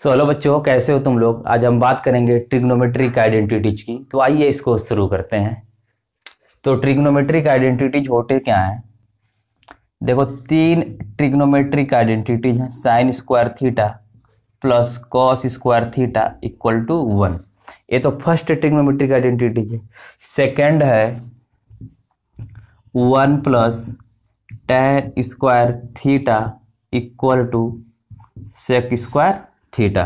so hello बच्चों कैसे हो तुम लोग आज हम बात करेंगे ट्रिग्नोमेट्रिक आइडेंटिटीज की तो आइए इसको शुरू करते हैं तो ट्रिग्नोमेट्रिक आइडेंटिटीज होते क्या हैं देखो तीन ट्रिग्नोमेट्रिक आइडेंटिटीज हैं sine square theta plus cos square theta equal to one ये तो फर्स्ट ट्रिग्नोमेट्रिक आइडेंटिटीज है सेकेंड है one plus tan square theta equal to sec square theta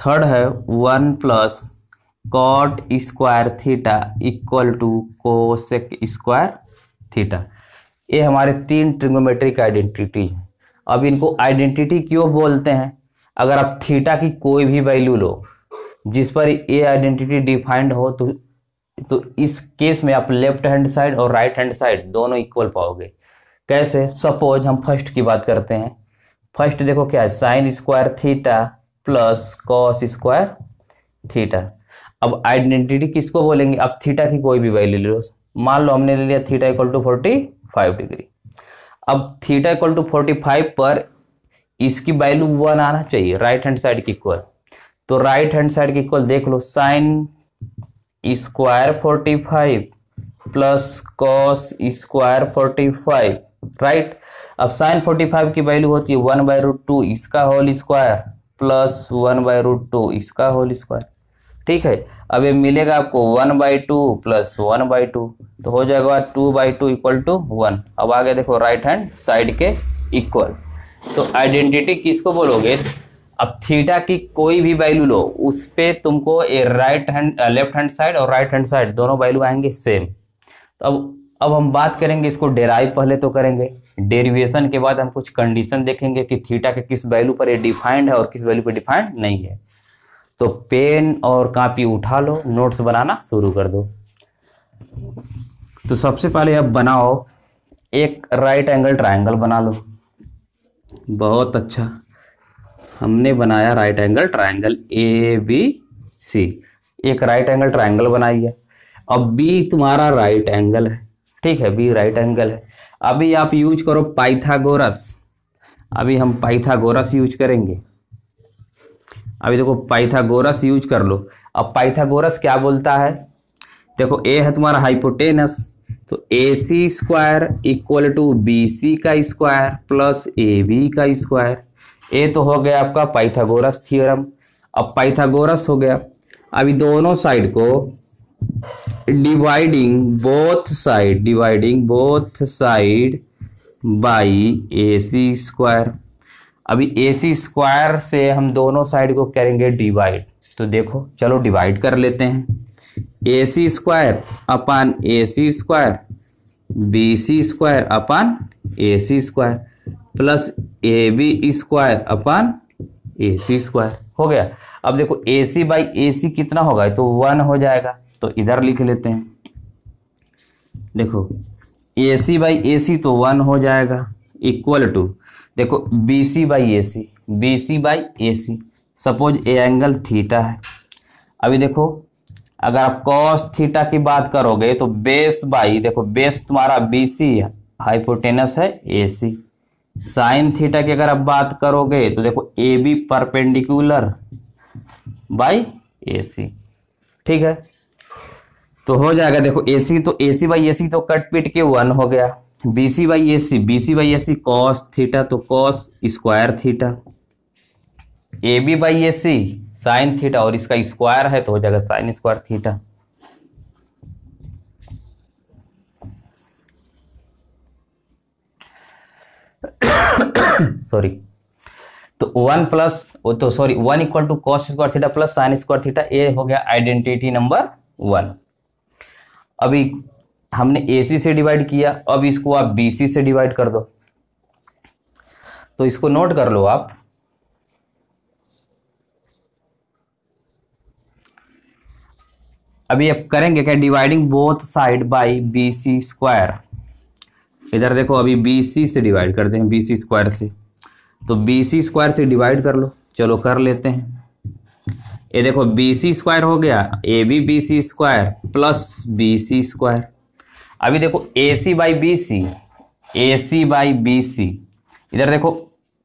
third है one plus cot square theta equal to cosec square theta ये हमारे तीन trigonometric identities हैं अब इनको आइडेंटिटी क्यों बोलते हैं अगर आप थीटा की कोई भी वैल्यू लो जिस पर ये आइडेंटिटी डिफाइंड हो तो तो इस केस में आप लेफ्ट हैंड साइड और राइट हैंड साइड दोनों इक्वल पाओगे कैसे सपोज हम फर्स्ट की बात करते हैं फर्स्ट देखो क्या है sine square theta plus cos square theta अब आइडेंटिटी किसको बोलेंगे अब थीटा की कोई भी वैल्यू ले लो मान लो हमने ले लिया theta equal to forty five degree अब theta equal to forty five पर इसकी वैल्यू वन आना चाहिए राइट हैंड साइड की इक्वल तो राइट हैंड साइड की इक्वल देख लो sine square forty five plus cos square forty five right अब साइन फोर्टी फाइव की वैल्यू होती है वन बाय रूट टू इसका whole square plus one by root two इसका होल स्क्वायर ठीक है अब ये मिलेगा आपको one by two plus one by two तो हो जाएगा two by two equal to one अब आगे देखो राइट हैंड साइड के इक्वल तो आइडेंटिटी किसको बोलोगे अब थीटा की कोई भी वैल्यू लो उस पर तुमको ये right hand left hand side और राइट हैंड साइड दोनों वैल्यू आएंगे सेम तो अब अब हम बात करेंगे इसको डेराइव पहले तो करेंगे डेरिवेशन के बाद हम कुछ कंडीशन देखेंगे कि थीटा के किस वैल्यू पर ये डिफाइंड है और किस वैल्यू पर डिफाइंड नहीं है तो पेन और कापी उठा लो नोट्स बनाना शुरू कर दो तो सबसे पहले अब बनाओ एक राइट एंगल ट्राइंगल बना लो बहुत अच्छा हमने बनाया right angle triangle A B C एक राइट एंगल ट्राइंगल बनाई है अब बी तुम्हारा राइट एंगल है ठीक है बी राइट एंगल है अभी आप यूज करो पाइथागोरस अभी हम पाइथागोरस यूज करेंगे अभी देखो पाइथागोरस यूज कर लो अब पाइथागोरस क्या बोलता है देखो ए है तुम्हारा हाइपोटेनस तो A C square equal to B C का स्क्वायर प्लस ए बी का स्क्वायर ए तो हो गया आपका पाइथागोरस थ्योरम अब पाइथागोरस हो गया अभी दोनों साइड को dividing both side dividing both side by ac square अभी ए सी स्क्वायर से हम दोनों साइड को करेंगे डिवाइड तो देखो चलो डिवाइड कर लेते हैं A C square upon A C square B C square upon A C square plus A B square upon A C square हो गया अब देखो ए सी बाई ए सी कितना होगा तो वन हो जाएगा तो इधर लिख लेते हैं देखो ए सी बाई ए सी तो वन हो जाएगा इक्वल टू देखो B C by A C B C by A C suppose a angle theta है अभी देखो अगर आप कॉस थीटा की बात करोगे तो बेस बाई देखो बेस तुम्हारा बी सी है हाइपोटेनस है ए सी साइन थीटा की अगर आप बात करोगे तो देखो A B perpendicular by A C ठीक है तो हो जाएगा देखो ए सी तो ए सी बाई ए सी तो कट पिट के वन हो गया B C by A C B C by A C cos theta तो cos square theta A B by A C sine theta और इसका स्क्वायर है तो हो जाएगा साइन स्क्वायर थीटा सॉरी तो वन प्लस तो sorry one equal to cos square theta plus sine square theta ए हो गया आइडेंटिटी नंबर वन अभी हमने ए सी से डिवाइड किया अब इसको आप बी सी से डिवाइड कर दो तो इसको नोट कर लो आप अभी आप करेंगे क्या dividing both side by B C square इधर देखो अभी बी सी से डिवाइड कर देंगे बी सी स्क्वायर से तो बी सी स्क्वायर से डिवाइड कर लो चलो कर लेते हैं ये देखो बी सी स्क्वायर हो गया A B B C square plus B C square अभी देखो A C by B C A C by B C इधर देखो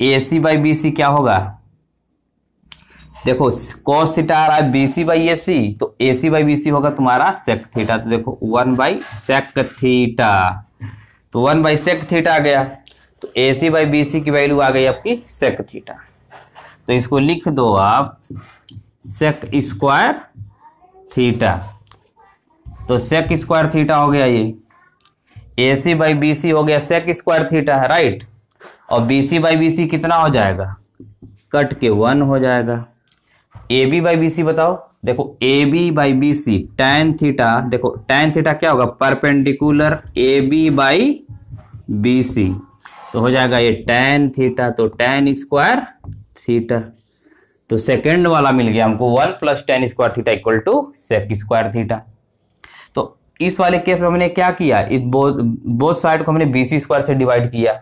ए सी बाई बी सी क्या होगा देखो कॉस थीटा आ रहा है बी सी बाई ए सी तो ए सी बाई बी सी होगा तुम्हारा सेक थीटा तो देखो वन बाई सेक थीटा तो वन बाई सेक थीटा आ गया तो ए सी बाई बी सी की वैल्यू आ गई आपकी सेक थीटा तो इसको लिख दो आप सेक स्क्वायर थीटा तो सेक स्क्वायर थीटा हो गया ये ए सी बाई बी सी हो गया सेक स्क्वायर थीटा है राइट और B C by B C कितना हो जाएगा कट के वन हो जाएगा A B by B C बताओ देखो A B by B C tan theta देखो टेन थीटा क्या होगा perpendicular A B by B C तो हो जाएगा ये टेन थीटा तो टेन स्क्वायर थीटा तो सेकेंड वाला मिल गया हमको one plus tan square theta equal to sec square theta तो इस वाले केस में हमने क्या किया इस बोथ साइड को हमने बी सी स्क्वायर से डिवाइड किया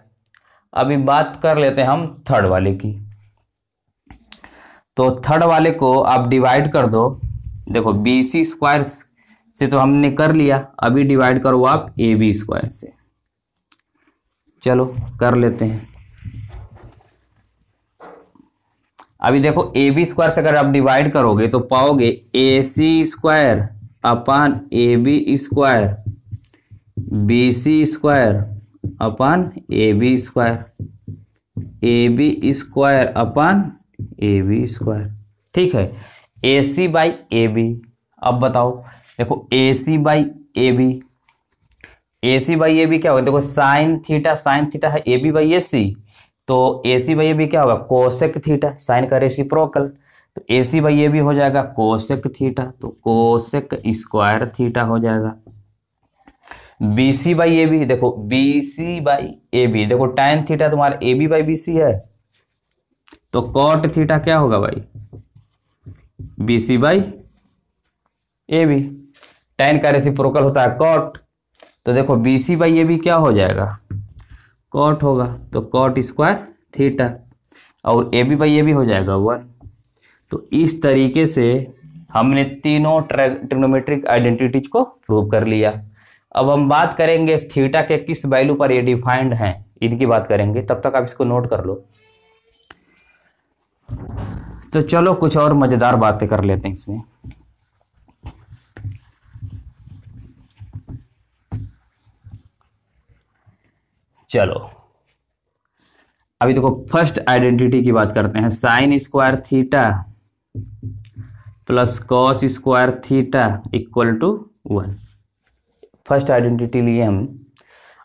अभी बात कर लेते हैं हम थर्ड वाले की तो थर्ड वाले को आप डिवाइड कर दो देखो बी स्क्वायर से तो हमने कर लिया अभी डिवाइड करो आप ए बी स्क्वायर से चलो कर लेते हैं अभी देखो ए बी स्क्वायर से अगर आप डिवाइड करोगे तो पाओगे A C square upon A B square B C square upon A B square A B square upon A B square ठीक है ए सी बाई ए बी अब बताओ देखो A C by A B A C by A B क्या होगा देखो sine theta sine theta है ए B by A सी तो ए सी बाई ए भी क्या होगा कोशेक थीटा साइन का प्रोकल तो ए सी बाई ए भी हो जाएगा कोशेक थीटा तो कोशेक स्क्वायर थीटा हो जाएगा B C by A B देखो B C by A B देखो टाइन थीटा तुम्हारा A B by B C है तो कॉट थीटा क्या होगा भाई B C by A B tan का प्रोकल होता है कॉट तो देखो बी सी बाई ए भी क्या हो जाएगा कॉट होगा तो कॉट स्क्वायर थीटा और ए बी बाई ए भी हो जाएगा वन तो इस तरीके से हमने तीनों ट्रिग्नोमेट्रिक आइडेंटिटीज को प्रूव कर लिया अब हम बात करेंगे थीटा के किस वैल्यू पर ये डिफाइंड हैं इनकी बात करेंगे तब तक आप इसको नोट कर लो तो चलो कुछ और मज़ेदार बातें कर लेते हैं इसमें चलो अभी देखो फर्स्ट आइडेंटिटी की बात करते हैं sine square theta plus cos square theta equal to one first identity लिए हम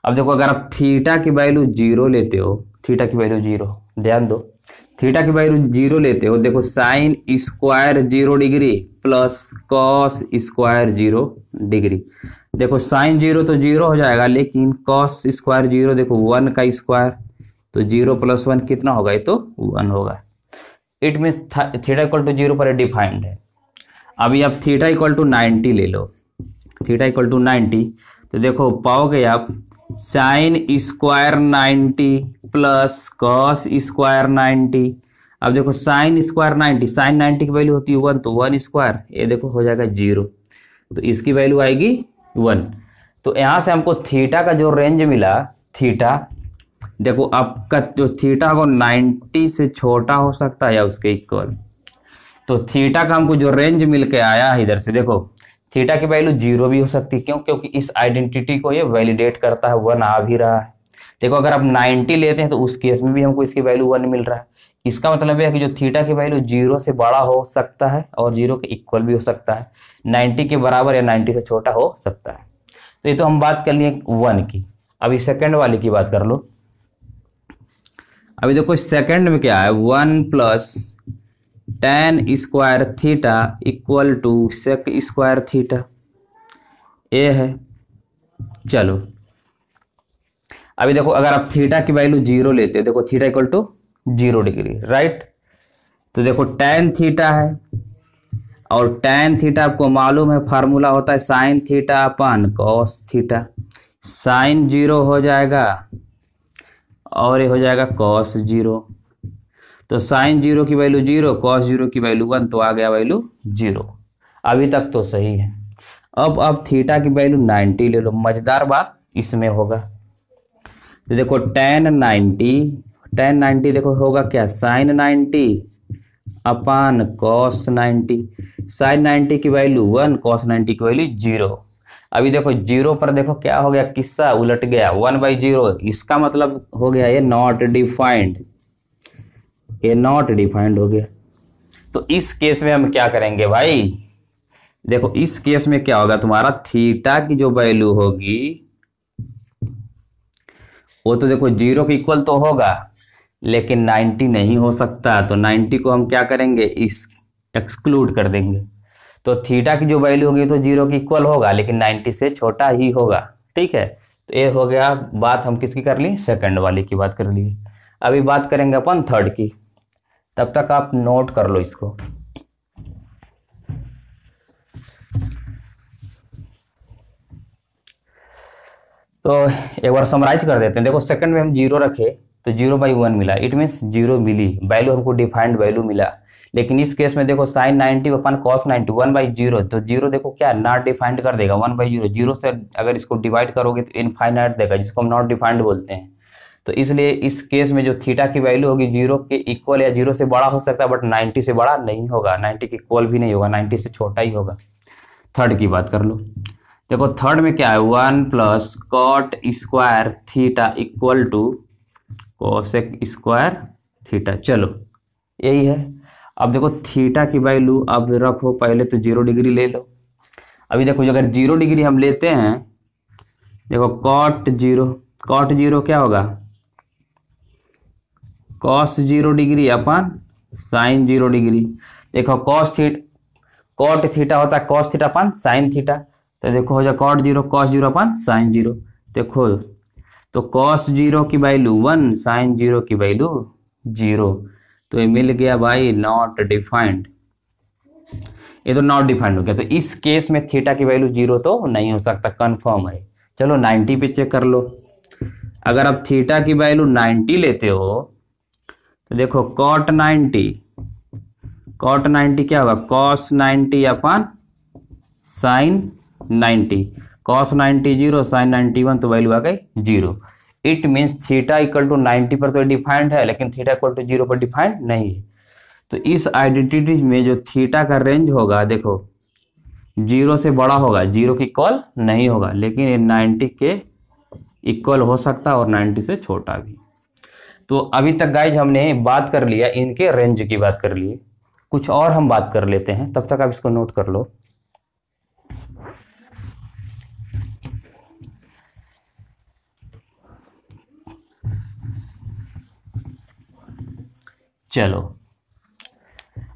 अब देखो अगर आप थीटा की वैल्यू जीरो लेते हो थीटा की वैल्यू जीरो ध्यान दो थीटा की वैल्यू जीरो लेते हो देखो sine square zero degree plus cos square zero degree देखो साइन जीरो तो जीरो हो जाएगा लेकिन कॉस स्क्वायर जीरो देखो वन का स्क्वायर तो जीरो प्लस वन कितना होगा ये तो वन होगा it means theta equal to zero पर डिफाइंड है अभी आप थीटा इक्वल टू नाइन्टी ले लो थीटा इक्वल टू नाइन्टी तो देखो पाओगे आप sine square ninety plus cos square ninety अब देखो sine square ninety sine ninety की वैल्यू होती है वन तो वन स्क्वायर ये देखो हो जाएगा जीरो तो इसकी वैल्यू आएगी वन तो यहाँ से हमको थीटा का जो रेंज मिला थीटा देखो आपका जो थीटा वो नाइन्टी से छोटा हो सकता है या उसके इक्वल तो थीटा का हमको जो रेंज मिल के आया इधर से देखो थीटा की वैल्यू जीरो भी हो सकती है क्यों क्योंकि इस आइडेंटिटी को ये वैलिडेट करता है वन आ भी रहा है देखो अगर आप 90 लेते हैं तो उस केस में भी हमको इसकी वैल्यू वन मिल रहा है इसका मतलब है कि जो थीटा की वैल्यू जीरो से बड़ा हो सकता है और जीरो के इक्वल भी हो सकता है 90 के बराबर या 90 से छोटा हो सकता है तो ये तो हम बात कर लिए वन की अभी सेकेंड वाले की बात कर लो अभी देखो सेकेंड में क्या है one plus tan square theta equal to sec square theta ए है चलो अभी देखो अगर आप थीटा की वैल्यू जीरो लेते हो देखो theta equal to zero degree right तो देखो टेन थीटा है और टेन थीटा आपको मालूम है फार्मूला होता है sine theta upon cos theta sine zero हो जाएगा और ये हो जाएगा कॉस जीरो तो साइन जीरो की वैल्यू जीरो कॉस जीरो की वैल्यू वन तो आ गया वैल्यू जीरो अभी तक तो सही है अब अब थीटा की वैल्यू नाइन्टी ले लो मजेदार बात इसमें होगा तो देखो टेन नाइन्टी टेन नाइन्टी देखो होगा क्या sine ninety upon cos ninety sine ninety की वैल्यू वन कॉस नाइन्टी की वैल्यू जीरो अभी देखो जीरो पर देखो क्या हो गया किस्सा उलट गया वन बाई जीरो इसका मतलब हो गया ये नॉट डिफाइंड ये नॉट डिफाइंड हो गया तो इस केस में हम क्या करेंगे भाई देखो इस केस में क्या होगा तुम्हारा थीटा की जो वैल्यू होगी वो तो देखो जीरो के इक्वल तो होगा लेकिन 90 नहीं हो सकता तो 90 को हम क्या करेंगे इस एक्सक्लूड कर देंगे तो थीटा की जो वैल्यू होगी तो जीरो के इक्वल होगा लेकिन 90 से छोटा ही होगा ठीक है तो ये हो गया बात हम किसकी कर ली सेकंड वाली की बात कर ली अभी बात करेंगे अपन थर्ड की तब तक आप नोट कर लो इसको तो एक बार समराइज कर देते हैं देखो सेकंड में हम जीरो रखे तो जीरो बाई वन मिला इट मीन्स जीरो मिली वैल्यू हमको डिफाइंड वैल्यू मिला लेकिन इस केस में देखो sine ninety upon cos ninety one by zero तो जीरो देखो क्या नॉट डिफाइंड कर देगा वन बाई जीरो जीरो से अगर इसको डिवाइड करोगे तो इनफाइनाइट देगा जिसको हम नॉट डिफाइंड बोलते हैं तो इसलिए इस केस में जो थीटा की वैल्यू होगी जीरो के इक्वल या जीरो से बड़ा हो सकता है बट नाइन्टी से बड़ा नहीं होगा नाइन्टी के इक्वल भी नहीं होगा नाइन्टी से छोटा ही होगा थर्ड की बात कर लो देखो थर्ड में क्या है one plus cot square theta equal to cosec square theta चलो यही है अब देखो थीटा की वैल्यू अब रखो पहले तो जीरो डिग्री ले लो अभी देखो अगर जीरो डिग्री हम लेते हैं देखो कॉट जीरो कॉट जीरो क्या होगा cos zero degree upon sine zero degree देखो कॉस थीट कॉट थीटा होता है cos theta upon sine theta तो देखो हो जाए cot zero cos zero upon sine zero देखो तो कॉस जीरो की वैल्यू वन साइन जीरो की वैल्यू जीरो तो ये मिल गया भाई नॉट डिफाइंड ये तो नॉट डिफाइंड हो गया तो इस केस में थीटा की वैल्यू जीरो तो नहीं हो सकता कन्फर्म है चलो 90 पे चेक कर लो अगर आप थीटा की वैल्यू 90 लेते हो तो देखो कॉट नाइन्टी कॉट नाइन्टी क्या होगा cos ninety upon sine ninety cos ninety zero sine ninety one तो वैल्यू आ गई zero it means theta equal to ninety पर तो डिफाइंड है लेकिन थीटा इक्वल टू जीरो पर डिफाइंड नहीं है तो इस आइडेंटिटी में जो थीटा का रेंज होगा देखो जीरो से बड़ा होगा जीरो की इक्वल नहीं होगा लेकिन ये नाइन्टी के इक्वल हो सकता है और नाइन्टी से छोटा भी तो अभी तक गाइज हमने बात कर लिया इनके रेंज की बात कर ली कुछ और हम बात कर लेते हैं तब तक आप इसको नोट कर लो चलो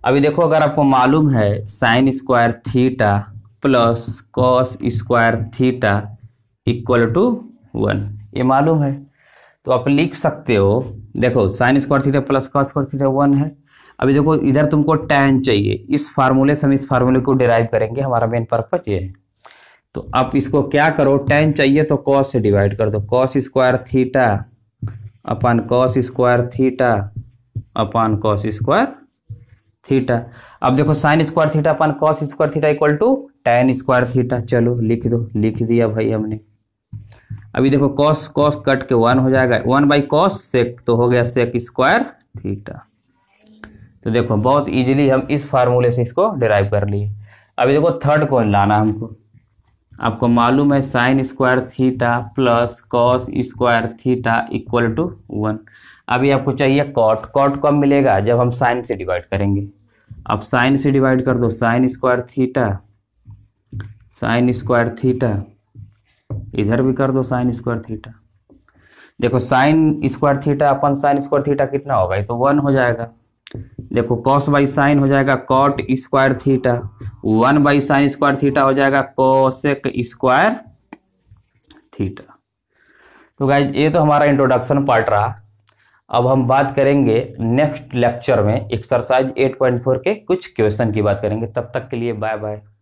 अभी देखो अगर आपको मालूम है sine square theta plus cos square theta equal to one ये मालूम है तो आप लिख सकते हो देखो sine square theta plus cos square theta one है अभी देखो इधर तुमको टैन चाहिए इस फार्मूले से हम इस फार्मूले को डिराइव करेंगे हमारा मेन पर्पज ये है तो आप इसको क्या करो टैन चाहिए तो कॉस से डिवाइड कर दो cos square theta upon cos square theta upon cos square theta अब देखो sine square theta upon cos square theta equal to tan square theta चलो लिख दो लिख दिया भाई हमने अभी देखो कॉस कॉस कट के वन हो जाएगा वन बाई कॉस सेक तो हो गया सेक स्क्वायर थीटा तो देखो बहुत इजीली हम इस फार्मूले से इसको डिराइव कर लिए अभी देखो थर्ड को लाना हमको आपको मालूम है sine square theta plus cos square theta equal to one अभी आपको चाहिए कॉट कॉट कब मिलेगा जब हम साइन से डिवाइड करेंगे अब साइन से डिवाइड कर दो sine square theta sine square theta इधर भी कर दो साइन स्क्वायर थीटा देखो sine square theta upon sine square theta कितना होगा ये तो वन हो जाएगा देखो कॉस बाई साइन हो जाएगा cot square theta one by sine square theta हो जाएगा कोसेक स्क्वायर थीटा तो गाइज ये तो हमारा इंट्रोडक्शन पार्ट रहा अब हम बात करेंगे नेक्स्ट लेक्चर में एक्सरसाइज 8.4 के कुछ क्वेश्चन की बात करेंगे तब तक के लिए बाय बाय